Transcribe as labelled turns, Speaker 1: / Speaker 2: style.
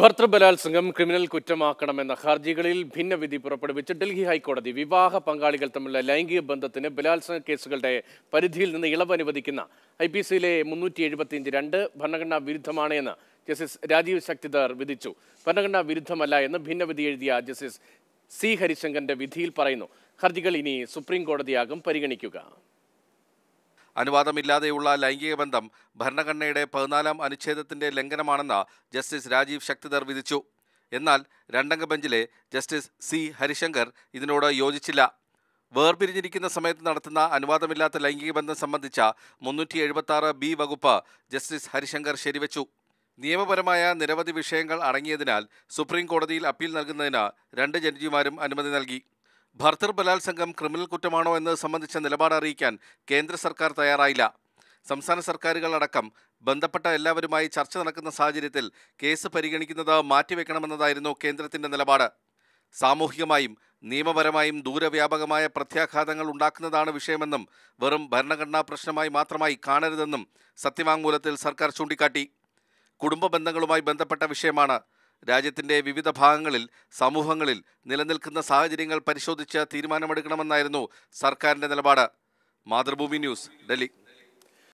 Speaker 1: ഭർത്തൃബലാത്സംഗം criminal കുറ്റമാക്കണമെന്ന ഹർജികളിൽ ഭിന്നവിധി പുറപ്പെടുവിച്ച് ഡൽഹി ഹൈക്കോടതി വിവാഹ പങ്കാളികൾ തമ്മിലുള്ള ലൈംഗിക ബന്ധത്തിന് ബലാത്സംഗ കേസുകളുടെ പരിധിയിൽ നിന്ന് ഇളവ് അനുവദിക്കുന്ന ഐ പി സിയിലെ മുന്നൂറ്റി എഴുപത്തിയഞ്ച് രണ്ട് ഭരണഘടനാ വിരുദ്ധമാണ് എന്ന് ജസ്റ്റിസ് രാജീവ് ശക്തിധർ വിധിച്ചു ഭരണഘടനാ വിരുദ്ധമല്ല എന്ന് ഭിന്നവിധി എഴുതിയ ജസ്റ്റിസ് സി ഹരിശങ്കറിന്റെ വിധിയിൽ പറയുന്നു ഹർജികൾ ഇനി സുപ്രീം കോടതിയാകും പരിഗണിക്കുക അനുവാദമില്ലാതെയുള്ള
Speaker 2: ലൈംഗിക ബന്ധം ഭരണഘടനയുടെ പതിനാലാം അനുച്ഛേദത്തിന്റെ ലംഘനമാണെന്ന് ജസ്റ്റിസ് രാജീവ് ശക്തിധർ വിധിച്ചു എന്നാൽ രണ്ടംഗ ബെഞ്ചിലെ ജസ്റ്റിസ് സി ഹരിശങ്കർ ഇതിനോട് യോജിച്ചില്ല വേർപിരിഞ്ഞിരിക്കുന്ന സമയത്ത് നടത്തുന്ന അനുവാദമില്ലാത്ത ലൈംഗിക ബന്ധം സംബന്ധിച്ച മുന്നൂറ്റി എഴുപത്തി ബി വകുപ്പ് ജസ്റ്റിസ് ഹരിശങ്കർ ശരിവച്ചു നിയമപരമായ നിരവധി വിഷയങ്ങൾ അടങ്ങിയതിനാൽ സുപ്രീം കോടതിയിൽ അപ്പീൽ നൽകുന്നതിന് രണ്ട് ജഡ്ജിമാരും അനുമതി നൽകി ഭർത്തർ ബലാത്സംഗം ക്രിമിനൽ കുറ്റമാണോ എന്നത് സംബന്ധിച്ച നിലപാട് അറിയിക്കാൻ കേന്ദ്ര സർക്കാർ തയ്യാറായില്ല സംസ്ഥാന സർക്കാരുകൾ അടക്കം ബന്ധപ്പെട്ട എല്ലാവരുമായി ചർച്ച നടക്കുന്ന സാഹചര്യത്തിൽ കേസ് പരിഗണിക്കുന്നത് മാറ്റിവെക്കണമെന്നതായിരുന്നു കേന്ദ്രത്തിന്റെ നിലപാട് സാമൂഹികമായും നിയമപരമായും ദൂരവ്യാപകമായ പ്രത്യാഘാതങ്ങൾ ഉണ്ടാക്കുന്നതാണ് വിഷയമെന്നും വെറും ഭരണഘടനാ പ്രശ്നമായി മാത്രമായി കാണരുതെന്നും സത്യവാങ്മൂലത്തിൽ സർക്കാർ ചൂണ്ടിക്കാട്ടി കുടുംബ ബന്ധങ്ങളുമായി ബന്ധപ്പെട്ട വിഷയമാണ് രാജ്യത്തിന്റെ വിവിധ ഭാഗങ്ങളിൽ സമൂഹങ്ങളിൽ നിലനിൽക്കുന്ന സാഹചര്യങ്ങൾ പരിശോധിച്ച് തീരുമാനമെടുക്കണമെന്നായിരുന്നു സർക്കാരിന്റെ നിലപാട് മാതൃഭൂമി ന്യൂസ് ഡൽഹി